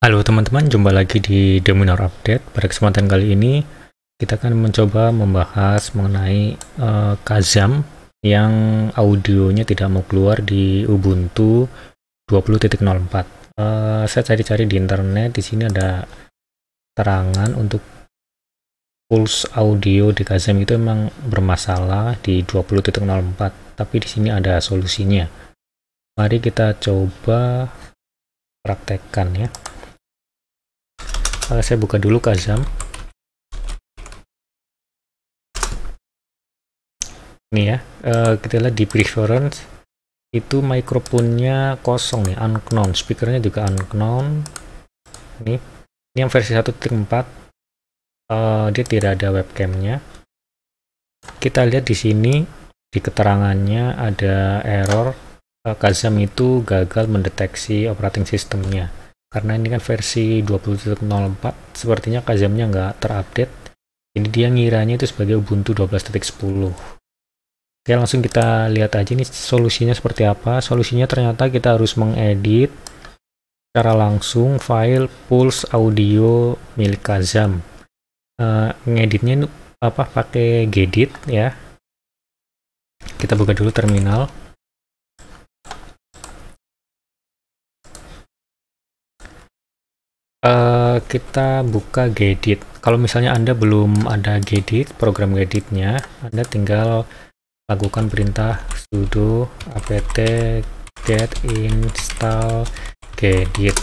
Halo teman-teman, jumpa lagi di Minor Update. Pada kesempatan kali ini, kita akan mencoba membahas mengenai uh, Kazam yang audionya tidak mau keluar di Ubuntu 20.04. Uh, eh, saya cari-cari di internet, di sini ada terangan untuk pulse audio di Kazam itu memang bermasalah di 20.04, tapi di sini ada solusinya. Mari kita coba praktekkan ya uh, saya buka dulu Kazam ini ya uh, kita lihat di preference itu mikrofonnya kosong nih unknown speakernya juga unknown ini ini yang versi 1.4 uh, eh, dia tidak ada webcamnya kita lihat di sini di keterangannya ada error Kazam itu gagal mendeteksi operating sistemnya karena ini kan versi 20.04 sepertinya kazamnya nggak terupdate jadi dia ngiranya itu sebagai Ubuntu 12.10 oke langsung kita lihat aja nih solusinya seperti apa solusinya ternyata kita harus mengedit cara langsung file pulse audio milik kazam uh, eh, ngeditnya apa pakai gedit ya kita buka dulu terminal Eh, kita buka Gedit. Kalau misalnya Anda belum ada Gedit, program Geditnya, Anda tinggal lakukan perintah sudo apt get install Gedit.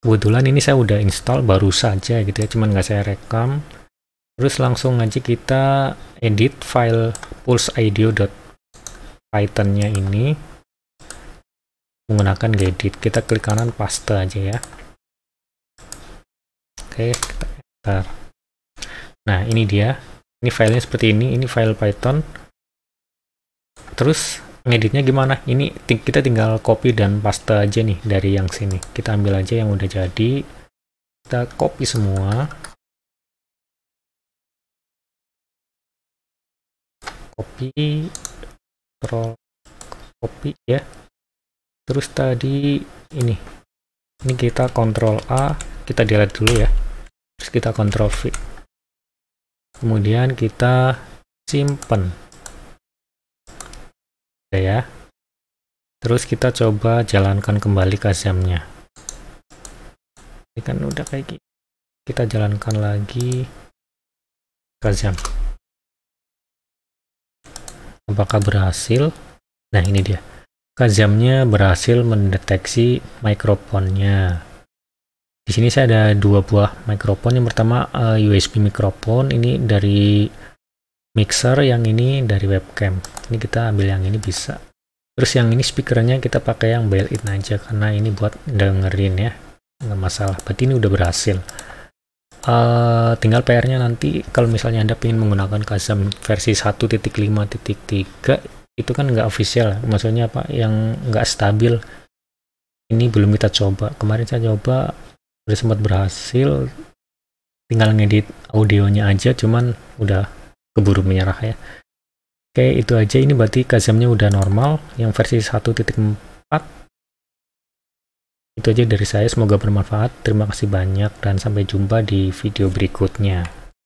Kebetulan ini saya udah install baru saja gitu ya, cuman nggak saya rekam. Terus langsung aja kita edit file pulseidiopython ini menggunakan gedit kita klik kanan paste aja ya oke kita enter nah ini dia ini filenya seperti ini ini file python terus ngeditnya gimana ini kita tinggal copy dan paste aja nih dari yang sini kita ambil aja yang udah jadi kita copy semua copy control copy ya terus tadi ini ini kita kontrol A kita delete dulu ya terus kita kontrol V kemudian kita simpen Oke ya terus kita coba jalankan kembali kasiamnya ini kan udah kayak gini kita jalankan lagi kasiam apakah berhasil nah ini dia Kazamnya berhasil mendeteksi mikrofonnya. Di sini saya ada dua buah mikrofon. Yang pertama eh, USB mikrofon, ini dari mixer, yang ini dari webcam. Ini kita ambil yang ini bisa. Terus yang ini speakernya kita pakai yang built-in aja karena ini buat dengerin ya. Nggak masalah. Berarti ini udah berhasil. Uh, tinggal PR-nya nanti kalau misalnya Anda ingin menggunakan Kazam versi 1.5.3 itu kan nggak official maksudnya apa yang nggak stabil ini belum kita coba kemarin saya coba udah sempat berhasil tinggal ngedit audionya aja cuman udah keburu menyerah ya oke itu aja ini berarti kazamnya udah normal yang versi 1.4 itu aja dari saya semoga bermanfaat terima kasih banyak dan sampai jumpa di video berikutnya